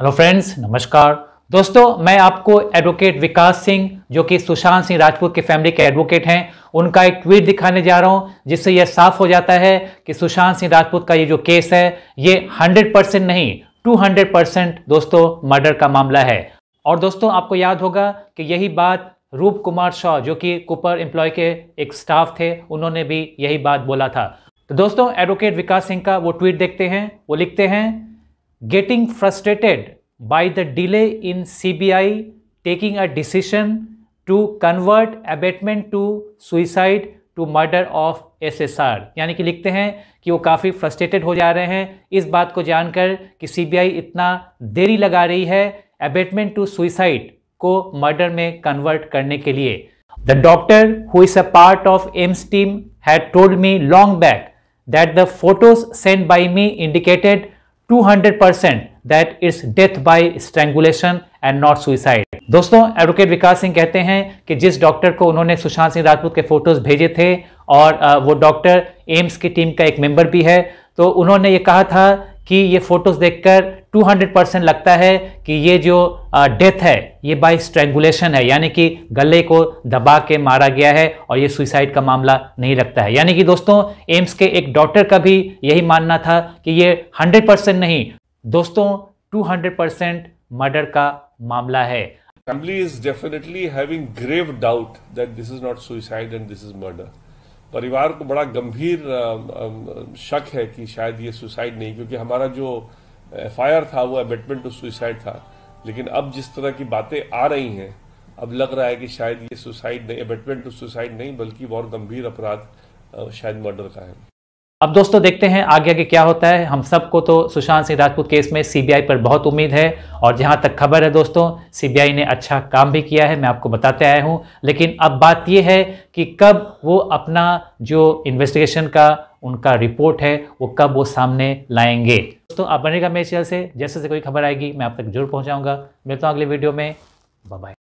hello friends नमस्कार दोस्तों मैं आपको एडवोकेट विकास सिंह जो कि सुशांत सिंह राजपूत के फैमिली के एडवोकेट हैं उनका एक ट्वीट दिखाने जा रहा हूं जिससे यह साफ हो जाता है कि सुशांत सिंह राजपूत का ये जो केस है ये 100 परसेंट नहीं 200 परसेंट दोस्तों मर्डर का मामला है और दोस्तों आपको याद होगा कि यही बात रूप कुमार शाह जो कि कुपर एम्प्लॉय के एक स्टाफ थे उन्होंने भी यही बात बोला था तो दोस्तों एडवोकेट विकास सिंह का वो ट्वीट देखते हैं वो लिखते हैं getting frustrated by the delay in CBI taking a decision to convert abatement to suicide to murder of S S R यानी कि लिखते हैं कि वो काफ़ी फ्रस्ट्रेटेड हो जा रहे हैं इस बात को जानकर कि बी आई इतना देरी लगा रही है अबेटमेंट टू सुइसाइड को मर्डर में कन्वर्ट करने के लिए the doctor who is a part of AIIMS team had told me long back that the photos send by me indicated 200 percent that is death by strangulation and not suicide दोस्तों advocate Vikas Singh कहते हैं कि जिस doctor को उन्होंने सुशांत सिंह राजपूत के photos भेजे थे और वो डॉक्टर एम्स की टीम का एक मेंबर भी है तो उन्होंने ये कहा था कि ये फोटोज़ देखकर 200 परसेंट लगता है कि ये जो डेथ है ये बाई स्ट्रेंगुलेशन है यानी कि गले को दबा के मारा गया है और ये सुइसाइड का मामला नहीं रखता है यानी कि दोस्तों एम्स के एक डॉक्टर का भी यही मानना था कि ये 100 परसेंट नहीं दोस्तों 200 परसेंट मर्डर का मामला है परिवार को बड़ा गंभीर शक है कि शायद ये सुसाइड नहीं क्योंकि हमारा जो एफ था वो एबेटमेंट टू सुसाइड था लेकिन अब जिस तरह की बातें आ रही हैं अब लग रहा है कि शायद ये सुसाइड नहीं एबेटमेंट टू सुसाइड नहीं बल्कि और गंभीर अपराध शायद मर्डर का है अब दोस्तों देखते हैं आगे आगे क्या होता है हम सबको तो सुशांत सिंह राजपूत केस में सीबीआई पर बहुत उम्मीद है और जहां तक खबर है दोस्तों सीबीआई ने अच्छा काम भी किया है मैं आपको बताते आया हूं लेकिन अब बात यह है कि कब वो अपना जो इन्वेस्टिगेशन का उनका रिपोर्ट है वो कब वो सामने लाएंगे दोस्तों आप बनेगा मेरे चैनल से जैसे जैसे कोई खबर आएगी मैं आप तक जरूर पहुँचाऊँगा मिलता हूँ अगले वीडियो में बाय